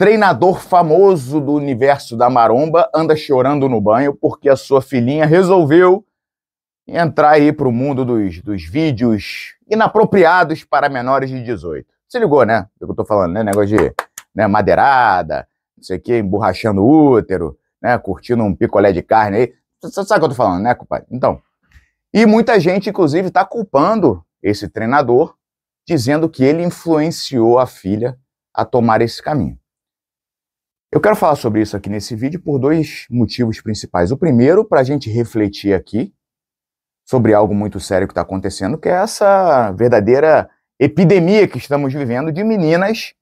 Treinador famoso do universo da maromba anda chorando no banho porque a sua filhinha resolveu entrar aí para o mundo dos, dos vídeos inapropriados para menores de 18. Se ligou, né? É o que eu tô falando, né? Negócio de né, madeirada, não sei o quê, emborrachando útero, né? Curtindo um picolé de carne aí. Você sabe o que eu tô falando, né, compadre? Então. E muita gente, inclusive, está culpando esse treinador, dizendo que ele influenciou a filha a tomar esse caminho. Eu quero falar sobre isso aqui nesse vídeo por dois motivos principais. O primeiro, para a gente refletir aqui sobre algo muito sério que está acontecendo, que é essa verdadeira epidemia que estamos vivendo de meninas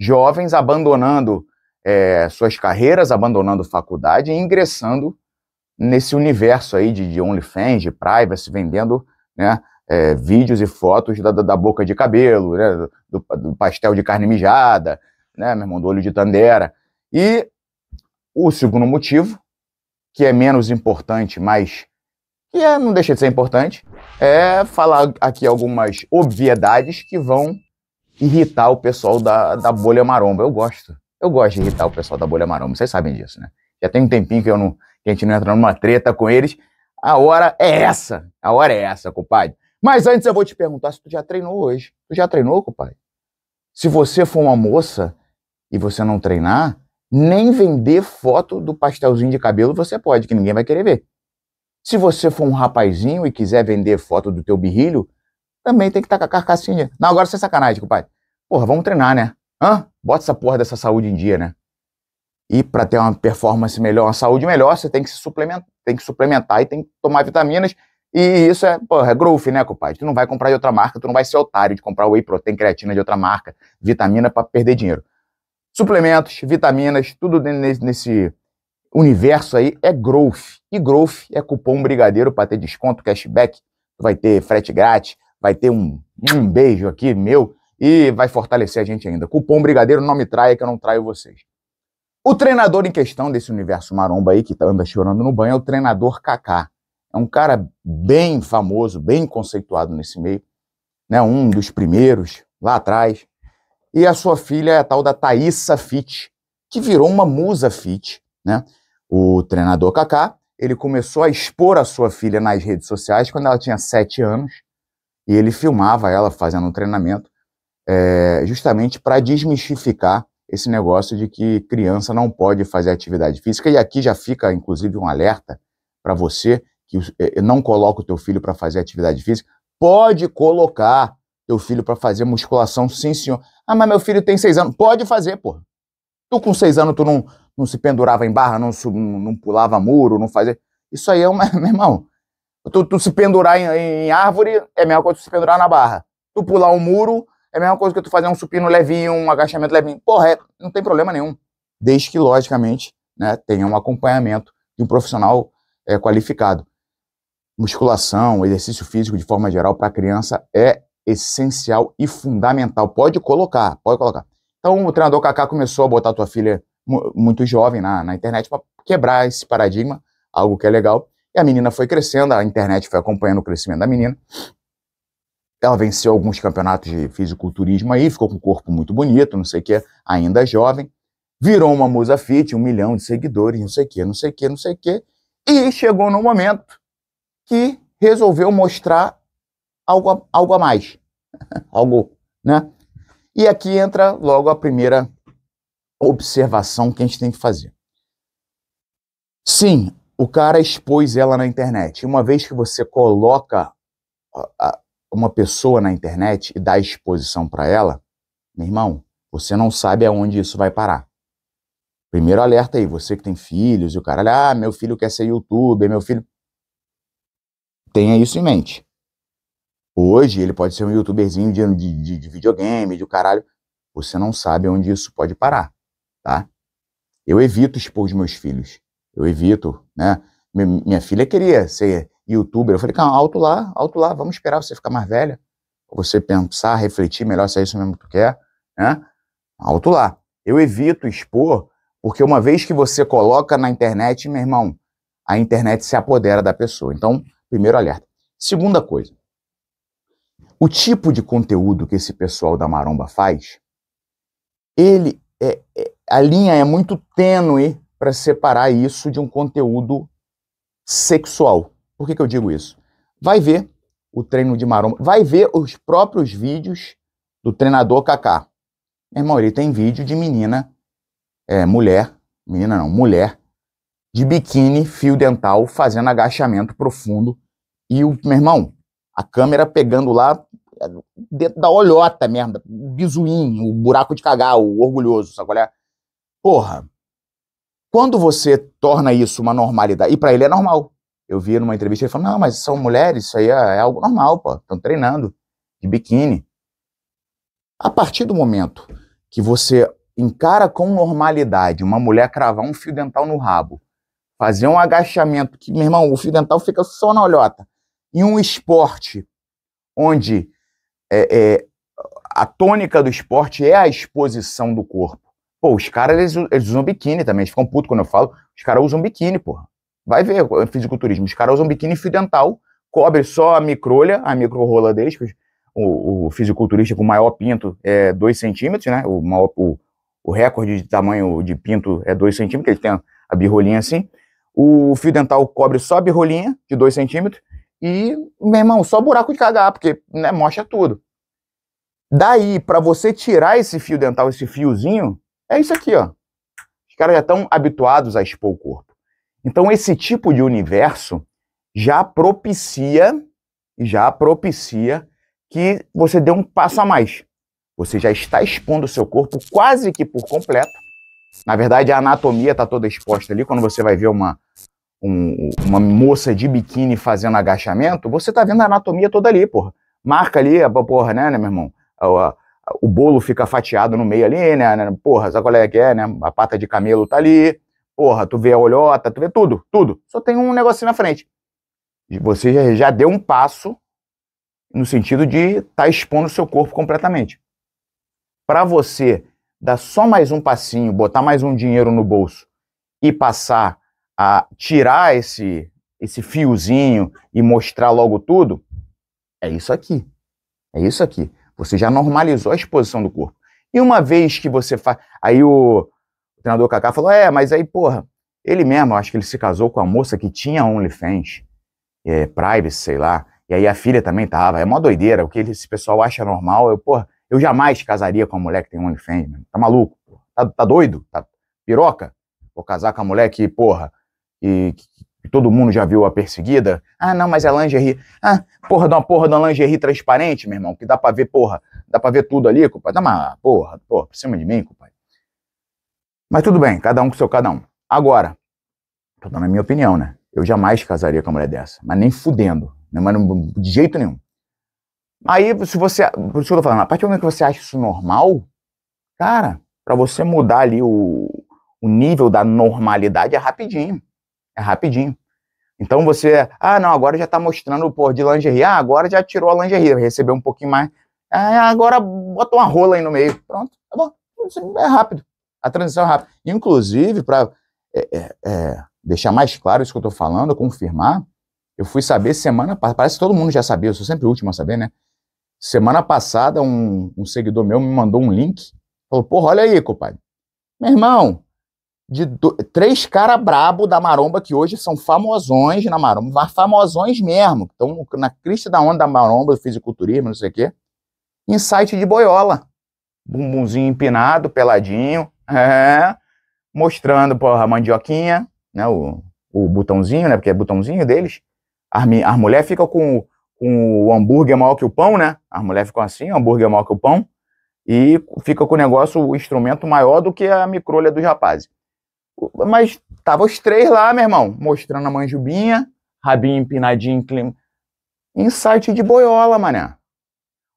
jovens abandonando é, suas carreiras, abandonando faculdade e ingressando nesse universo aí de, de OnlyFans, de privacy, vendendo né, é, vídeos e fotos da, da boca de cabelo, né, do, do, pastel de carne mijada, né, meu irmão, do olho de tandera. E o segundo motivo, que é menos importante, mas que é, não deixa de ser importante, é falar aqui algumas obviedades que vão irritar o pessoal da, da bolha maromba. Eu gosto. Eu gosto de irritar o pessoal da bolha maromba, vocês sabem disso, né? Já tem um tempinho que, eu não, que a gente não entra numa treta com eles. A hora é essa. A hora é essa, compadre. Mas antes eu vou te perguntar se tu já treinou hoje. Tu já treinou, compadre? Se você for uma moça e você não treinar, nem vender foto do pastelzinho de cabelo você pode, que ninguém vai querer ver. Se você for um rapazinho e quiser vender foto do teu birrilho, também tem que estar com a carcassinha. Não, agora você é sacanagem, compadre. Porra, vamos treinar, né? Hã? Bota essa porra dessa saúde em dia, né? E para ter uma performance melhor, uma saúde melhor, você tem que se suplementar, tem que suplementar e tem que tomar vitaminas. E isso é, porra, é growth, né, compadre? Tu não vai comprar de outra marca, tu não vai ser otário de comprar whey protein, creatina de outra marca, vitamina para perder dinheiro. Suplementos, vitaminas, tudo nesse universo aí é growth. E growth é cupom brigadeiro para ter desconto, cashback, vai ter frete grátis, vai ter um, um beijo aqui meu e vai fortalecer a gente ainda. Cupom brigadeiro, não me traia que eu não traio vocês. O treinador em questão desse universo maromba aí, que tá, anda chorando no banho, é o treinador Kaká. É um cara bem famoso, bem conceituado nesse meio, né? um dos primeiros lá atrás. E a sua filha é a tal da Thaisa Fit, que virou uma musa fit, né? O treinador Kaká, ele começou a expor a sua filha nas redes sociais quando ela tinha sete anos e ele filmava ela fazendo um treinamento é, justamente para desmistificar esse negócio de que criança não pode fazer atividade física. E aqui já fica, inclusive, um alerta para você que é, não coloca o teu filho para fazer atividade física. Pode colocar, teu filho para fazer musculação, sim, senhor. Ah, mas meu filho tem seis anos. Pode fazer, porra. Tu com seis anos, tu não, não se pendurava em barra, não, não pulava muro, não fazia. Isso aí é uma. Meu irmão, tu, tu se pendurar em, em, árvore é a mesma coisa que tu se pendurar na barra. Tu pular um muro é a mesma coisa que tu fazer um supino levinho, um agachamento levinho. Porra, é, não tem problema nenhum. Desde que, logicamente, né, tenha um acompanhamento de um profissional é, qualificado. Musculação, exercício físico de forma geral para criança é essencial e fundamental. Pode colocar, pode colocar. Então o treinador Kaká começou a botar tua filha muito jovem na, na internet para quebrar esse paradigma, algo que é legal. E a menina foi crescendo, a internet foi acompanhando o crescimento da menina. Ela venceu alguns campeonatos de fisiculturismo aí, ficou com um corpo muito bonito, não sei o que, ainda jovem. Virou uma musa fit, um milhão de seguidores, não sei o que, não sei o que, não sei o que. E chegou no momento que resolveu mostrar algo a, algo a mais. algo, né? E aqui entra logo a primeira observação que a gente tem que fazer. Sim, o cara expôs ela na internet. Uma vez que você coloca uma pessoa na internet e dá exposição para ela, meu irmão, você não sabe aonde isso vai parar. Primeiro alerta aí, você que tem filhos e o cara, ah, meu filho quer ser youtuber, meu filho. Tenha isso em mente. Hoje ele pode ser um youtuberzinho de, de, de videogame, de caralho. Você não sabe onde isso pode parar, tá? Eu evito expor os meus filhos. Eu evito, né? Minha filha queria ser youtuber. Eu falei, calma, alto lá, alto lá, vamos esperar você ficar mais velha. Você pensar, refletir melhor se é isso mesmo que tu quer, né? Alto lá. Eu evito expor, porque uma vez que você coloca na internet, meu irmão, a internet se apodera da pessoa. Então, primeiro alerta. Segunda coisa, o tipo de conteúdo que esse pessoal da Maromba faz, ele é, é, a linha é muito tênue para separar isso de um conteúdo sexual. Por que, que eu digo isso? Vai ver o treino de maromba, vai ver os próprios vídeos do treinador Kaká. Meu irmão, ele tem vídeo de menina, é, mulher, menina não, mulher, de biquíni, fio dental, fazendo agachamento profundo. E o meu irmão, a câmera pegando lá dentro da olhota merda, o o buraco de cagar, o orgulhoso, sabe qual é? Porra, quando você torna isso uma normalidade, e para ele é normal. Eu vi numa entrevista ele falando, não, mas são mulheres, isso aí é, é algo normal, pô, estão treinando de biquíni. A partir do momento que você encara com normalidade uma mulher cravar um fio dental no rabo, fazer um agachamento, que, meu irmão, o fio dental fica só na olhota, em um esporte onde é, é, a tônica do esporte é a exposição do corpo. Pô, os caras, eles, eles usam biquíni também. Eles ficam putos quando eu falo. Os caras usam biquíni, porra. Vai ver fisiculturismo. Os caras usam biquíni fio dental. Cobre só a microlha, a microrola deles. O, o, fisiculturista com maior pinto é 2 centímetros, né? O, maior, o, o, recorde de tamanho de pinto é 2 centímetros, ele tem a, a birrolinha assim. O fio dental cobre só a birrolinha de 2 centímetros. E, meu irmão, só buraco de cagar, porque né, mostra tudo. Daí, para você tirar esse fio dental, esse fiozinho, é isso aqui, ó. Os caras já estão habituados a expor o corpo. Então, esse tipo de universo já propicia, já propicia que você dê um passo a mais. Você já está expondo o seu corpo quase que por completo. Na verdade, a anatomia está toda exposta ali. Quando você vai ver uma um, uma moça de biquíni fazendo agachamento, você tá vendo a anatomia toda ali, porra. Marca ali, a porra, né, né, meu irmão? O, a, o bolo fica fatiado no meio ali, né, né? Porra, sabe qual é que é, né? A pata de camelo tá ali, porra, tu vê a olhota, tu vê tudo, tudo. Só tem um negocinho na frente. você já, já deu um passo no sentido de estar tá expondo o seu corpo completamente. Para você dar só mais um passinho, botar mais um dinheiro no bolso e passar a tirar esse, esse fiozinho e mostrar logo tudo, é isso aqui. É isso aqui. Você já normalizou a exposição do corpo. E uma vez que você faz. Aí o, o treinador Kaká falou: é, mas aí, porra, ele mesmo, acho que ele se casou com a moça que tinha OnlyFans, é, Privacy, sei lá. E aí a filha também tava. É uma doideira. O que esse pessoal acha normal, eu, porra, eu jamais casaria com uma mulher que tem OnlyFans, mano. Tá maluco? Tá, tá, doido? Tá piroca? Vou casar com a mulher que, porra, e que todo mundo já viu a perseguida. Ah, não, mas é lingerie. Ah, porra de uma porra de uma lingerie transparente, meu irmão, que dá pra ver, porra, dá pra ver tudo ali, compadre. Dá uma porra, porra, por cima de mim, compadre. Mas tudo bem, cada um com seu cada um. Agora, tô dando a minha opinião, né? Eu jamais casaria com uma mulher dessa, mas nem fudendo, né? mas não, de jeito nenhum. Aí, se você, por isso que eu tô falando, a partir do momento que você acha isso normal, cara, para você mudar ali o, o nível da normalidade é rapidinho. É rapidinho. Então você, ah, não, agora já está mostrando, pô, de lingerie. Ah, agora já tirou a lingerie, recebeu um pouquinho mais. Ah, é, agora bota uma rola aí no meio. Pronto, tá bom. É rápido. A transição é rápida. Inclusive, para é, é, é, deixar mais claro isso que eu estou falando, confirmar, eu fui saber semana passada, parece que todo mundo já sabia, eu sou sempre o último a saber, né? Semana passada, um, um seguidor meu me mandou um link, falou, porra, olha aí, compadre. Meu irmão, de do... três caras brabo da maromba que hoje são famosões na maromba, famosões mesmo, estão na crista da onda da maromba, do fisiculturismo, não sei o quê, em site de boiola. Bumbumzinho empinado, peladinho, é, mostrando, porra, a mandioquinha, né, o, o botãozinho, né, porque é botãozinho deles. As, as mulheres ficam com, com o hambúrguer maior que o pão, né, as mulheres ficam assim, o hambúrguer maior que o pão, e fica com o negócio, o instrumento maior do que a microlha dos rapazes. Mas tava os três lá, meu irmão, mostrando a manjubinha, rabinho empinadinho, clima. Insight de boiola, mané.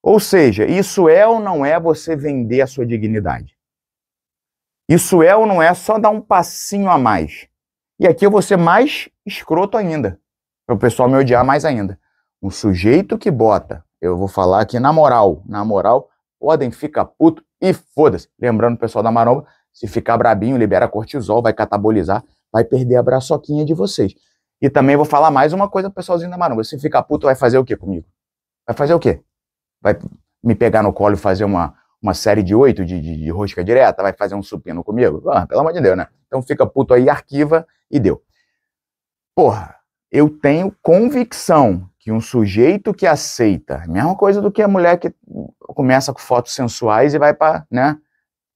Ou seja, isso é ou não é você vender a sua dignidade? Isso é ou não é só dar um passinho a mais? E aqui eu vou ser mais escroto ainda, para o pessoal me odiar mais ainda. Um sujeito que bota, eu vou falar aqui na moral, na moral, podem fica puto e foda-se. Lembrando o pessoal da Maromba, se ficar brabinho, libera cortisol, vai catabolizar, vai perder a braçoquinha de vocês. E também vou falar mais uma coisa, pessoalzinho da maromba. Se ficar puto, vai fazer o quê comigo? Vai fazer o quê? Vai me pegar no colo e fazer uma, uma série de oito de, de, de, rosca direta? Vai fazer um supino comigo? Ah, pelo amor de Deus, né? Então fica puto aí, arquiva e deu. Porra, eu tenho convicção que um sujeito que aceita, mesma coisa do que a mulher que começa com fotos sensuais e vai para, né,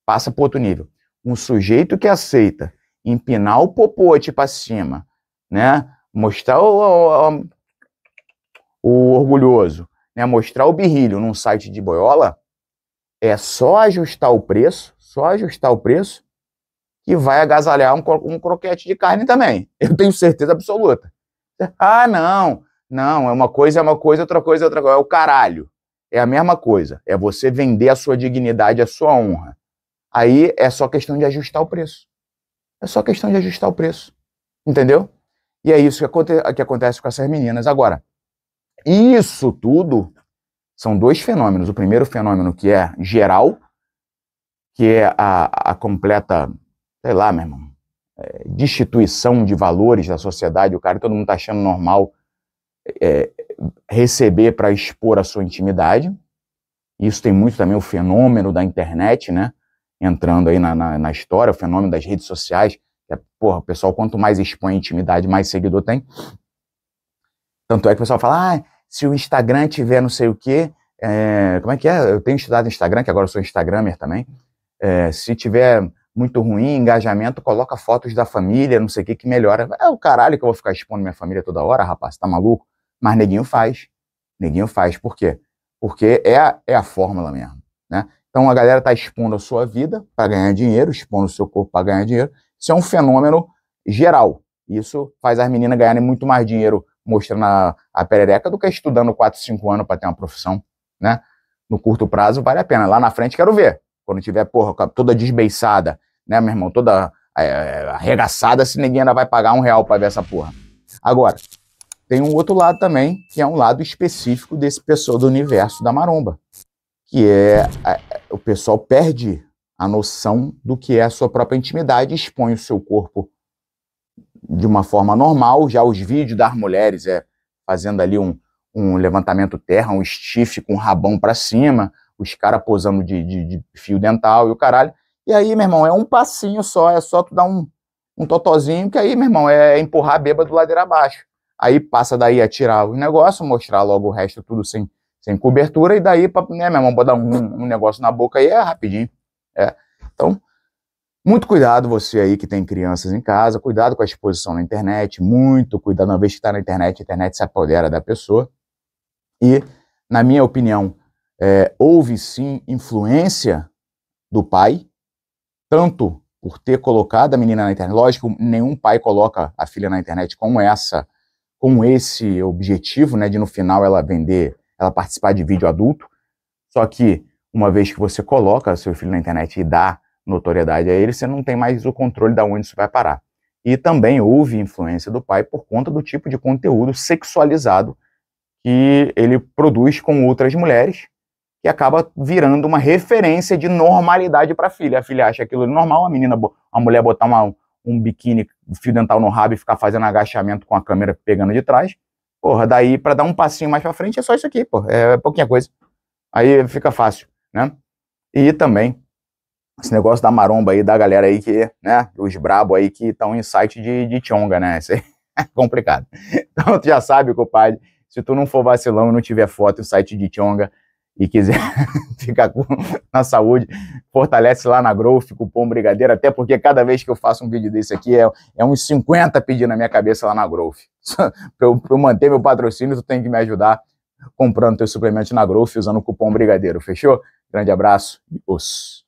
passa para outro nível um sujeito que aceita empinar o popote para cima, né? Mostrar o, o, o orgulhoso, né? Mostrar o birrilho num site de boiola, é só ajustar o preço, só ajustar o preço, que vai agasalhar um, um croquete de carne também. Eu tenho certeza absoluta. Ah, não, não, é uma coisa, é uma coisa, outra coisa, outra coisa. É o caralho. É a mesma coisa. É você vender a sua dignidade, a sua honra. Aí é só questão de ajustar o preço. É só questão de ajustar o preço. Entendeu? E é isso que, aconte que acontece com essas meninas. Agora, isso tudo são dois fenômenos. O primeiro fenômeno que é geral, que é a, a completa, sei lá, meu irmão, é, destituição de valores da sociedade. O cara, todo mundo está achando normal é, receber para expor a sua intimidade. Isso tem muito também o fenômeno da internet, né? entrando aí na, na, na história, o fenômeno das redes sociais. É, porra, o pessoal, quanto mais expõe intimidade, mais seguidor tem. Tanto é que o pessoal fala, ah, se o Instagram tiver não sei o quê, é, como é que é? Eu tenho estudado Instagram, que agora eu sou Instagrammer também. É, se tiver muito ruim, engajamento, coloca fotos da família, não sei o que, que melhora. É o caralho que eu vou ficar expondo minha família toda hora, rapaz, tá maluco? Mas neguinho faz. Neguinho faz. Por quê? Porque é a, é a fórmula mesmo. Né? Então a galera está expondo a sua vida para ganhar dinheiro, expondo o seu corpo para ganhar dinheiro. Isso é um fenômeno geral. Isso faz as meninas ganharem muito mais dinheiro mostrando a, a perereca do que estudando 4, 5 anos para ter uma profissão, né? No curto prazo vale a pena. Lá na frente quero ver. Quando tiver, porra, toda desbeiçada, né, meu irmão? Toda é, arregaçada, se ninguém ainda vai pagar um real para ver essa porra. Agora, tem um outro lado também, que é um lado específico desse pessoal do universo da maromba, que é, é o pessoal perde a noção do que é a sua própria intimidade, expõe o seu corpo de uma forma normal. Já os vídeos das mulheres é fazendo ali um, um levantamento terra, um stiff com um rabão para cima, os caras posando de, de, de, fio dental e o caralho. E aí, meu irmão, é um passinho só, é só tu dar um, um totozinho, que aí, meu irmão, é empurrar a do ladeira abaixo. Aí passa daí a tirar o negócio, mostrar logo o resto tudo sem sem cobertura, e daí, pra, né, meu irmão, botar um, um negócio na boca aí é rapidinho. É. Então, muito cuidado você aí que tem crianças em casa, cuidado com a exposição na internet, muito cuidado, uma vez que está na internet, a internet se apodera da pessoa. E, na minha opinião, é, houve sim influência do pai, tanto por ter colocado a menina na internet. Lógico, nenhum pai coloca a filha na internet com essa, com esse objetivo, né, de no final ela vender ela participar de vídeo adulto. Só que, uma vez que você coloca seu filho na internet e dá notoriedade a ele, você não tem mais o controle de onde isso vai parar. E também houve influência do pai por conta do tipo de conteúdo sexualizado que ele produz com outras mulheres, que acaba virando uma referência de normalidade para a filha. A filha acha aquilo normal, a menina, a mulher botar uma, um biquíni, fio dental no rabo e ficar fazendo agachamento com a câmera pegando de trás. Porra, daí para dar um passinho mais para frente é só isso aqui, pô. É pouquinha coisa. Aí fica fácil, né? E também esse negócio da maromba aí da galera aí que, né, os brabo aí que estão em site de, de chonga, né? Isso aí é complicado. Então tu já sabe, compadre, se tu não for vacilão e não tiver foto em site de tionga e quiser ficar com, na saúde, fortalece lá na Growth, cupom Brigadeiro, até porque cada vez que eu faço um vídeo desse aqui é, é uns 50 pedindo na minha cabeça lá na Growth. para eu, eu, manter meu patrocínio, tu tem que me ajudar comprando teu suplemento na Growth usando o cupom Brigadeiro, fechou? Grande abraço e os.